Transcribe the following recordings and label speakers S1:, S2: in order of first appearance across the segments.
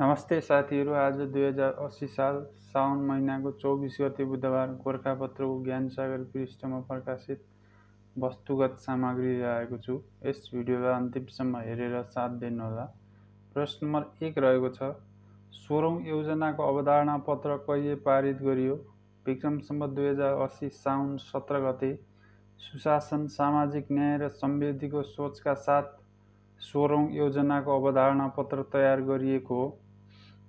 S1: नमस्ते साथीहरू आज दुई हजार असी साल साउन महिनाको चौबिस गते बुधबार गोर्खापत्रको ज्ञानसागर पृष्ठमा प्रकाशित वस्तुगत सामग्री आएको छु यस भिडियोलाई अन्तिमसम्म हेरेर साथ दिनुहोला प्रश्न नम्बर एक रहेको छ सोह्रौँ योजनाको अवधारणा पत्र कहिले पारित गरियो विक्रमसम्म दुई हजार असी साउन सत्र गते सुशासन सामाजिक न्याय र समृद्धिको सोचका साथ सोह्रौँ योजनाको अवधारणा पत्र तयार गरिएको हो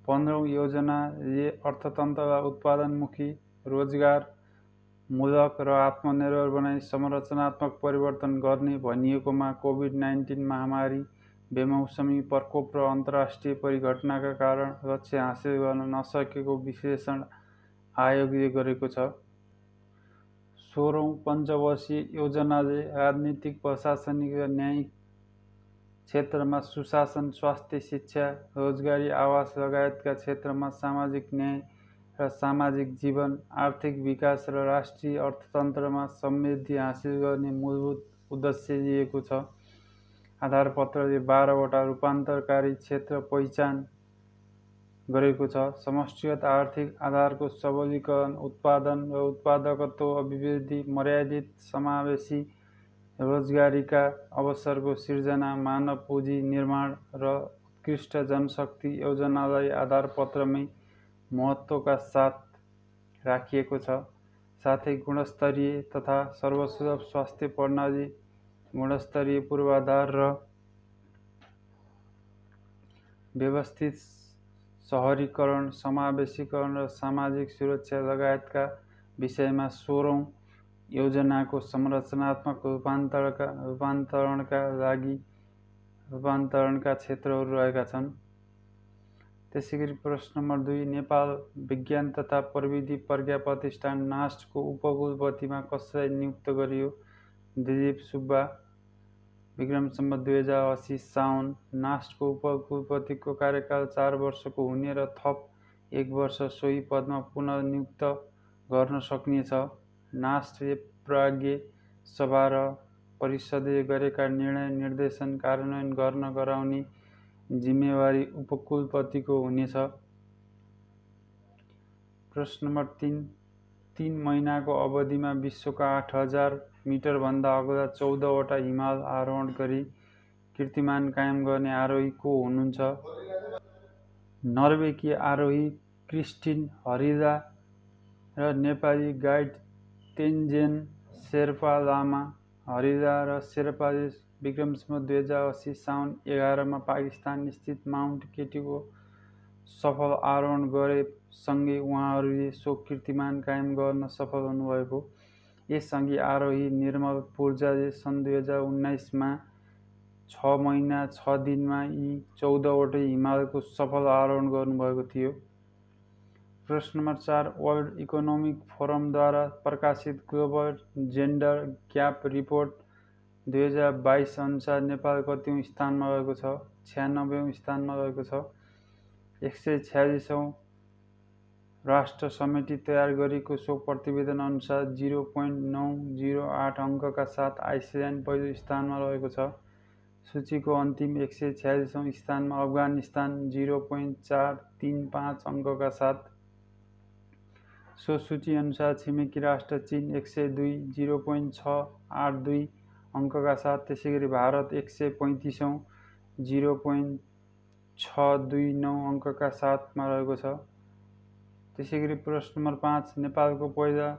S1: पन्ध्रौँ योजनाले अर्थतन्त्र र उत्पादनमुखी रोजगारमूलक र आत्मनिर्भर बनाई संरचनात्मक परिवर्तन गर्ने भनिएकोमा कोभिड नाइन्टिन महामारी बेमौसमी प्रकोप र अन्तर्राष्ट्रिय परिघटनाका कारण लक्ष्य हासिल गर्न नसकेको विश्लेषण आयोगले गरेको छ सोह्रौँ पञ्चवर्षीय योजनाले राजनीतिक प्रशासनिक र न्यायिक क्षेत्रमा सुशासन स्वास्थ्य शिक्षा रोजगारी आवास लगायतका क्षेत्रमा सामाजिक न्याय र सामाजिक जीवन आर्थिक विकास र राष्ट्रिय अर्थतन्त्रमा समृद्धि हासिल गर्ने मूलभूत उद्देश्य लिएको छ आधारपत्रले बाह्रवटा रूपान्तरकारी क्षेत्र पहिचान गरेको छ समष्टिगत आर्थिक आधारको सबलीकरण उत्पादन र उत्पादकत्व अभिवृद्धि मर्यादित समावेशी रोजगारीका अवसरको सिर्जना मानव पुँजी निर्माण र उत्कृष्ट जनशक्ति योजनालाई आधारपत्रमै महत्त्वका साथ राखिएको छ साथै गुणस्तरीय तथा सर्वसुलभ स्वास्थ्य प्रणाली गुणस्तरीय पूर्वाधार र व्यवस्थित सहरीकरण समावेशीकरण र सामाजिक सुरक्षा लगायतका विषयमा सोह्रौँ योजनाको संरचनात्मक रूपान्तरणका रूपान्तरणका लागि रूपान्तरणका क्षेत्रहरू रहेका छन् त्यसै गरी प्रश्न नम्बर दुई नेपाल विज्ञान तथा प्रविधि प्रज्ञा प्रतिष्ठान नास्टको उपकुलपतिमा कसलाई नियुक्त गरियो दिलीप सुब्बा विक्रम सम्म दुई हजार असी साउन नास्टको उपकुलपतिको कार्यकाल चार वर्षको हुने र थप एक वर्ष सोही पदमा पुनर्नियुक्त गर्न सकिनेछ नासले प्राज्ञ सभा र परिषदले गरेका निर्णय निर्देशन कार्यान्वयन गर्न गराउने जिम्मेवारी उपकुलपतिको हुनेछ प्रश्न नम्बर तिन तिन महिनाको अवधिमा विश्वका आठ हजार मिटरभन्दा अग्ला चौधवटा हिमाल आरोहण गरी कीर्तिमान कायम गर्ने आरोही को हुनुहुन्छ नर्वेकी आरोही क्रिस्टिन हरिदा र नेपाली गाइड तेन्जेन शेर्पा लामा हरिदा र शेर्पाले विक्रमसम्म दुई हजार असी साउन एघारमा पाकिस्तान स्थित माउन्ट केटीको सफल आरोहण गरेसँगै उहाँहरूले सो कीर्तिमान कायम गर्न सफल हुनुभएको यसअघि आरोही निर्मल पूर्जाले सन् दुई हजार उन्नाइसमा छ महिना छ दिनमा यी चौधवटै हिमालयको सफल आरोहण गर्नुभएको थियो प्रश्न नम्बर चार वर्ल्ड इकोनोमिक फोरमद्वारा प्रकाशित ग्लोबल जेन्डर ग्याप रिपोर्ट दुई हजार बाइस अनुसार नेपाल कतिौँ स्थानमा रहेको छ छ्यानब्बेौँ स्थानमा रहेको छ एक सय छ्यालिसौँ राष्ट्र समिति तयार गरेको सो प्रतिवेदन अनुसार जिरो पोइन्ट नौ जिरो आठ अङ्कका साथ आइसल्यान्ड पहिलो स्थानमा रहेको छ सूचीको अन्तिम एक सय छ्यालिसौँ स्थानमा अफगानिस्तान जिरो पोइन्ट चार तिन पाँच अङ्कका साथ सो सूचीअनुसार छिमेकी राष्ट्र चिन एक सय दुई जिरो पोइन्ट छ आठ दुई अङ्कका साथ त्यसै गरी भारत एक सय पैँतिसौँ जिरो पोइन्ट छ दुई नौ अङ्कका साथमा रहेको छ त्यसै गरी प्रश्न नम्बर पाँच नेपालको पहिला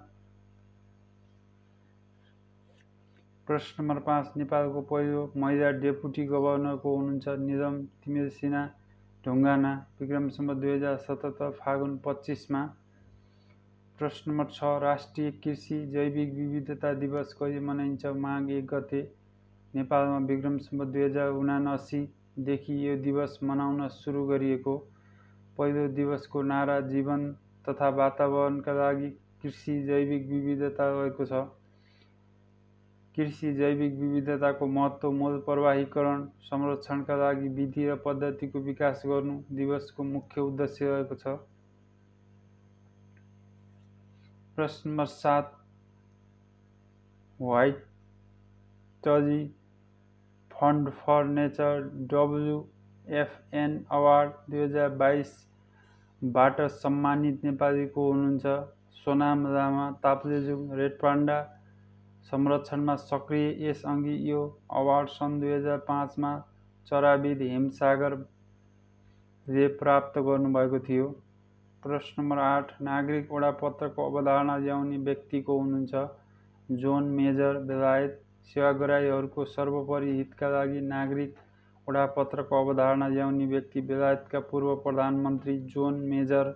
S1: प्रश्न नम्बर पाँच नेपालको पहिलो महिला डेपुटी गभर्नरको हुनुहुन्छ निलम तिमेल सिन्हा ढुङ्गाना विक्रमसम्म दुई हजार सतहत्तर फागुन पच्चिसमा प्रश्न नम्बर छ राष्ट्रिय कृषि जैविक विविधता दिवस कहिले मनाइन्छ माघ एक गते नेपालमा विक्रम सम्बत दुई हजार उनासीदेखि यो दिवस मनाउन सुरु गरिएको पहिलो दिवसको नारा जीवन तथा वातावरणका लागि कृषि जैविक विविधता रहेको छ कृषि जैविक विविधताको महत्त्व मूल प्रवाहीकरण संरक्षणका लागि विधि र पद्धतिको विकास गर्नु दिवसको मुख्य उद्देश्य रहेको छ प्रश्नमा सात Whitley Fund for Nature WFN award दुई हजार बाइसबाट सम्मानित नेपालीको हुनुहुन्छ सोनाम लामा ताप्लेजुङ रेड पाण्डा संरक्षणमा सक्रिय यसअघि यो अवार्ड सन् दुई हजार पाँचमा चराविद हेमसागरले प्राप्त गर्नुभएको थियो प्रश्न नम्बर आठ नागरिक वडापत्रको अवधारणा ल्याउने व्यक्ति को हुनुहुन्छ जोन मेजर बेलायत सेवाग्राहीहरूको सर्वोपरि हितका लागि नागरिक वडापत्रको अवधारणा ल्याउने व्यक्ति बेलायतका पूर्व प्रधानमन्त्री जोन मेजर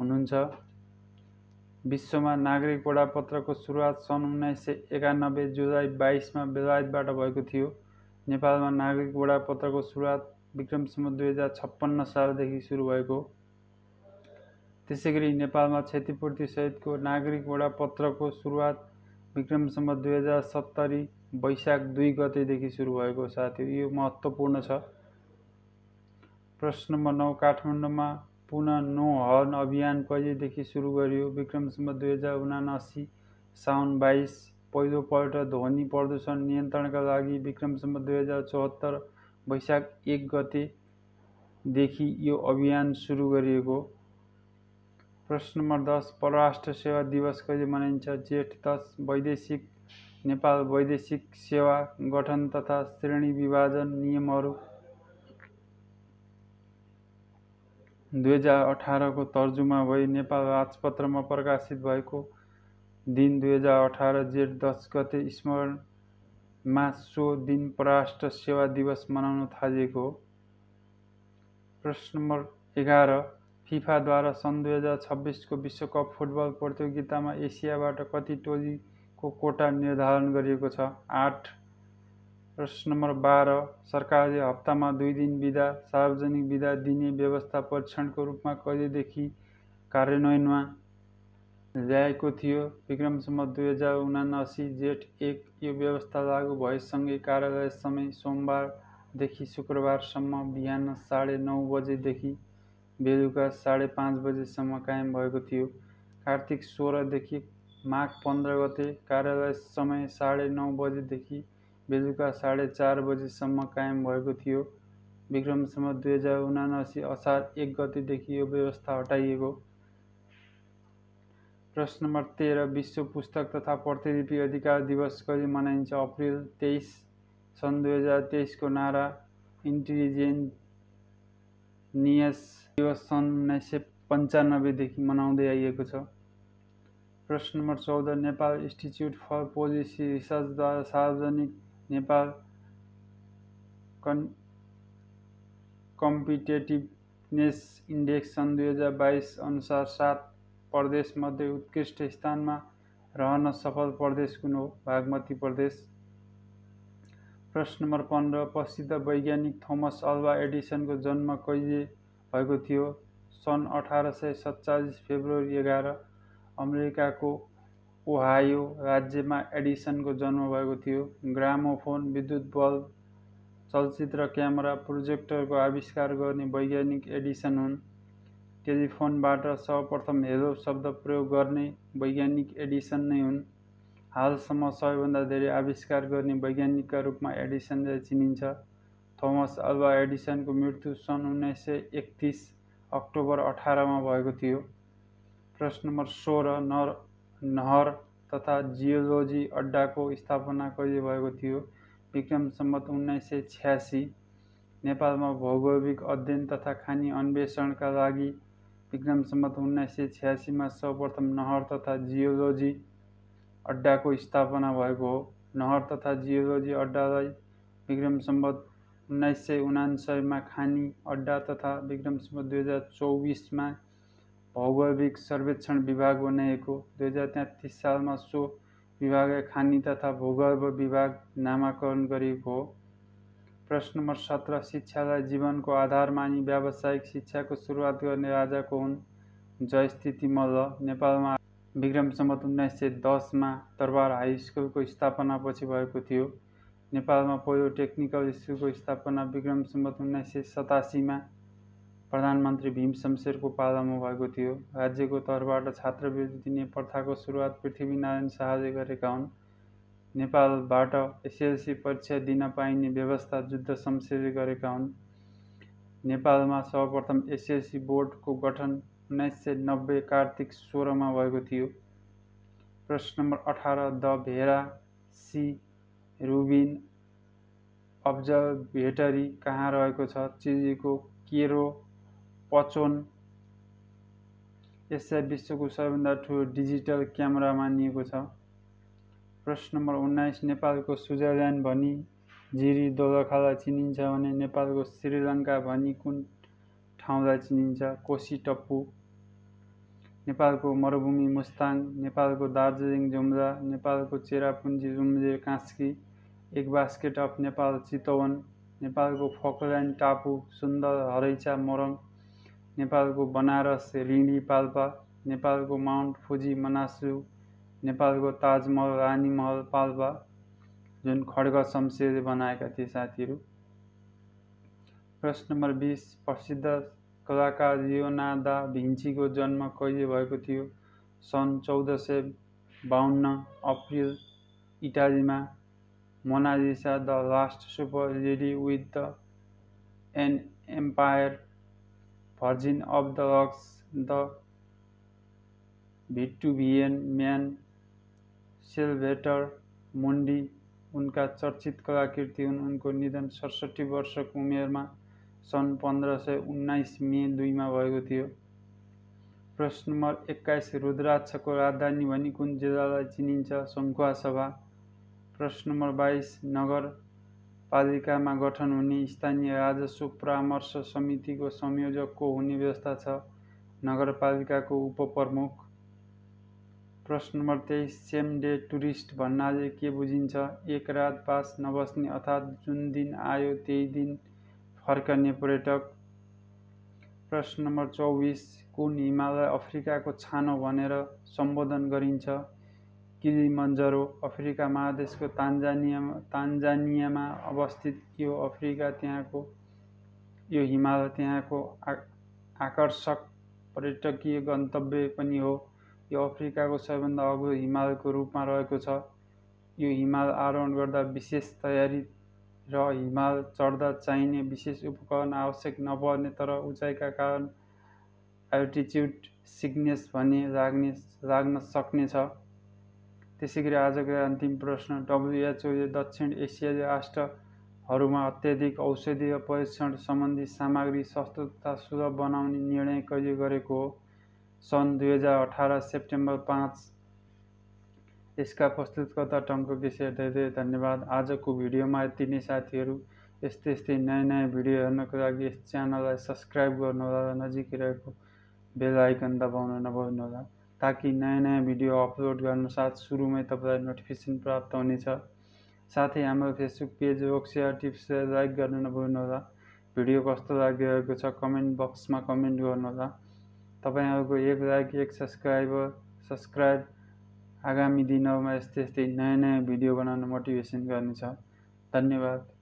S1: हुनुहुन्छ विश्वमा नागरिक वडापत्रको सुरुवात सन् उन्नाइस सय एकानब्बे जुलाई बाइसमा बेलायतबाट भएको थियो नेपालमा नागरिक वडापत्रको सुरुवात विक्रमसम्म दुई हजार छप्पन्न सालदेखि सुरु भएको त्यसै गरी नेपालमा नागरिक वडा पत्रको सुरुवात विक्रमसम्म दुई हजार सत्तरी वैशाख दुई गतेदेखि सुरु भएको साथी यो महत्त्वपूर्ण छ प्रश्न नम्बर नौ काठमाडौँमा पुनः नो हर्न अभियान कहिलेदेखि सुरु गरियो विक्रमसम्म दुई हजार उनासी साउन बाइस पहिलोपल्ट ध्वनि प्रदूषण नियन्त्रणका लागि विक्रमसम्म दुई हजार चौहत्तर वैशाख एक गतेदेखि यो अभियान सुरु गरिएको प्रश्न नम्बर दस परराष्ट्र सेवा दिवस कहिले मनाइन्छ जेठ दस वैदेशिक नेपाल वैदेशिक सेवा गठन तथा श्रेणी विभाजन नियमहरू दुई हजार अठारको तर्जुमा भई नेपाल राजपत्रमा प्रकाशित भएको दिन दुई हजार अठार जेठ दस गते स्मरणमा सो दिन परराष्ट्र सेवा दिवस मनाउन थालिएको हो प्रश्न नम्बर एघार फिफाद्वारा सन् दुई हजार छब्बिसको विश्वकप फुटबल प्रतियोगितामा एसियाबाट कति टोलीको कोटा निर्धारण गरिएको छ आठ प्रश्न नम्बर बाह्र सरकारले हप्तामा दुई दिन बिदा सार्वजनिक बिदा दिने व्यवस्था परीक्षणको रूपमा कहिलेदेखि कार्यान्वयनमा ल्याएको थियो विक्रमसम्म दुई हजार उनासी जेठ एक यो व्यवस्था लागू भएसँगै कार्यालय समय सोमबारदेखि शुक्रबारसम्म बिहान साढे नौ बजेदेखि बेलुका साढे पाँच बजेसम्म कायम भएको थियो कार्तिक सोह्रदेखि माघ पन्ध्र गते कार्यालय समय साढे नौ बजेदेखि बेलुका साढे चार बजेसम्म कायम भएको थियो विक्रम सम्म दुई हजार उनासी असार एक गतेदेखि यो व्यवस्था हटाइएको प्रश्न नम्बर तेह्र विश्व पुस्तक तथा प्रतिलिपि अधिकार दिवस कहिले मनाइन्छ अप्रिल तेइस सन् दुई हजार तेइसको नारा इन्टेलिजेन्ट नियस दिवस सन् उन्नाइस सय पन्चानब्बेदेखि मनाउँदै आइएको छ प्रश्न नम्बर चौध नेपाल इन्स्टिच्युट फर पोलिसी रिसर्चद्वारा सार्वजनिक नेपाल कन् कम्पिटेटिभनेस इन्डेक्स सन् दुई हजार बाइस अनुसार सात प्रदेशमध्ये उत्कृष्ट स्थानमा रहन सफल प्रदेश कुन हो बागमती प्रदेश प्रश्न नम्बर पन्ध्र प्रसिद्ध वैज्ञानिक थोमस अल्वा एडिसनको जन्म कहिले भएको थियो सन् अठार सय सत्तालिस फेब्रुअरी एघार अमेरिकाको ओहायो राज्यमा एडिसनको जन्म भएको थियो ग्रामोफोन विद्युत बल्ब चलचित्र क्यामेरा प्रोजेक्टरको आविष्कार गर्ने वैज्ञानिक एडिसन हुन् टेलिफोनबाट सर्वप्रथम हेलो शब्द प्रयोग गर्ने वैज्ञानिक एडिसन नै हुन् हालसम्म सबैभन्दा धेरै आविष्कार गर्ने वैज्ञानिकका रूपमा एडिसनले चिनिन्छ थोमस अल्वा एडिसनको मृत्यु सन् उन्नाइस सय एकतिस अक्टोबर अठारमा भएको थियो प्रश्न नम्बर सोह्र नर नहर तथा जियोलोजी अड्डाको स्थापना कहिले भएको थियो विक्रम सम्मत उन्नाइस सय छ्यासी नेपालमा भौगोलिक अध्ययन तथा खानी अन्वेषणका लागि विक्रम सम्मत उन्नाइस सय छ्यासीमा सर्वप्रथम नहर तथा जियोलोजी अड्डाको स्थापना भएको हो नहर तथा जियोलोजी अड्डालाई विक्रम सम्बत उन्नाइस सय उनान्सयमा खानी अड्डा तथा विक्रम दुई हजार चौबिसमा भौगोलिक सर्वेक्षण विभाग बनाइएको दुई हजार तेत्तिस सालमा सो विभागले खानी तथा भूगर्भ विभाग नामाकरण गरिएको हो प्रश्न नम्बर सत्र शिक्षालाई जीवनको आधार मानि व्यावसायिक शिक्षाको सुरुवात गर्ने राजाको हुन् जयस्थिति मल्ल नेपालमा विक्रम सम्मत उन्नाइस सय दसमा दरबार हाई स्कुलको स्थापनापछि भएको थियो नेपालमा पहिलो टेक्निकल स्कुलको स्थापना विक्रम सम्बत उन्नाइस सय सतासीमा प्रधानमन्त्री भीम शमशेरको पालामा भएको थियो राज्यको तर्फबाट छात्रवृत्ति दिने प्रथाको सुरुवात पृथ्वीनारायण शाहले गरेका हुन् नेपालबाट एसएलसी परीक्षा दिन पाइने व्यवस्था जुद्ध शमशेरले गरेका हुन् नेपालमा सर्वप्रथम एसएलसी बोर्डको गठन उन्नाइस सय नब्बे कार्तिक सोह्रमा भएको थियो प्रश्न नम्बर अठार the Vera C Rubin Observatory कहाँ रहेको छ चिजीको केरो पचोन यसलाई विश्वको सबैभन्दा ठुलो डिजिटल क्यामेरा मानिएको छ प्रश्न नम्बर उन्नाइस नेपालको स्विजरल्यान्ड भनी जिरी दोलखालाई चिनिन्छ भने नेपालको श्रीलङ्का भनी कुन ठाउँलाई चिनिन्छ कोसी टप्पु नेपालको मरुभूमि मुस्ताङ नेपालको दार्जिलिङ जुम्ला नेपालको चेरापुन्जी जुम्ले कास्की एक बास्केट अफ नेपाल चितवन नेपालको फोकल्यान्ड टापु सुन्दर हरैचा मोरङ नेपालको बनारस रिणी पाल्पा नेपालको माउन्ट फुजी मनासु नेपालको ताजमहल रानीमहल पाल्पा जुन खड्ग शमशेरले बनाएका थिए साथीहरू प्रश्न नम्बर बिस प्रसिद्ध कलाकार लियोनादा भिन्चीको जन्म कहिले भएको थियो सन् चौध सय बाहन्न अप्रिल इटालीमा Mona Lisa the Last Supper Lady with the an एम्पायर Virgin of the Rocks the Vitruvian Man Salvator Mundi उनका चर्चित कलाकृति हुन् उनको निधन सडसठी वर्षको उमेरमा सन् पन्ध्र सय उन्नाइस मे दुईमा भएको थियो प्रश्न नम्बर एक्काइस रुद्राक्षको राजधानी भनी कुन जिल्लालाई चिनिन्छ सङ्खुवा सभा प्रश्न नम्बर बाइस नगरपालिकामा गठन हुने स्थानीय राजस्व परामर्श समितिको संयोजक को हुने व्यवस्था छ नगरपालिकाको उपप्रमुख प्रश्न नम्बर तेइस सेम डे टुरिस्ट भन्नाले के बुझिन्छ एक रात पास नबस्ने अर्थात् जुन दिन आयो त्यही दिन फर्कने पर्यटक प्रश्न नम्बर चौबिस कुन हिमालय अफ्रिकाको छानो भनेर सम्बोधन गरिन्छ किलिमन्जारो अफ्रिका महादेशको तान्जानियामा तान्जानियामा अवस्थित यो अफ्रिका त्यहाँको यो हिमालय त्यहाँको आ आकर्षक पर्यटकीय गन्तव्य पनि हो यो अफ्रिकाको सबैभन्दा अग्लो हिमालको रूपमा रहेको छ यो हिमाल आरोहण गर्दा विशेष तयारी र हिमाल चढ्दा चाहिने विशेष उपकरण आवश्यक नपर्ने तर उचाइका कारण एल्टिच्युड सिकनेस भन्ने लाग्ने लाग्न सक्नेछ त्यसै गरी आजको अन्तिम प्रश्न डब्लुएचओले दक्षिण एसिया राष्ट्रहरूमा अत्याधिक औषधीय परीक्षण सम्बन्धी सामग्री सस्तो तथा सुलभ बनाउने निर्णय कहिले गरेको हो सन् दुई हजार अठार सेप्टेम्बर पाँच यसका प्रस्तुतकर्ता टङ्क विषय धेरै धेरै धन्यवाद आजको भिडियोमा यति नै साथीहरू यस्तै यस्तै नयाँ नयाँ भिडियो हेर्नको लागि यस च्यानललाई सब्सक्राइब गर्नुहोला र नजिकै रहेको बेल आइकन दबाउन नभुल्नुहोला ताकि नयाँ नयाँ भिडियो अपलोड साथ सुरुमै तपाईँलाई नोटिफिकेसन प्राप्त हुनेछ साथै हाम्रो फेसबुक पेज रोक्सिया टिप्स लाइक गर्न नभुल्नुहोला भिडियो कस्तो लागिरहेको छ कमेन्ट बक्समा कमेन्ट गर्नुहोला तपाईँहरूको एक लाइक एक सब्सक्राइबर सब्सक्राइब आगामी दिनहरूमा यस्तै यस्तै नयाँ नयाँ भिडियो बनाउन मोटिभेसन गर्नेछ धन्यवाद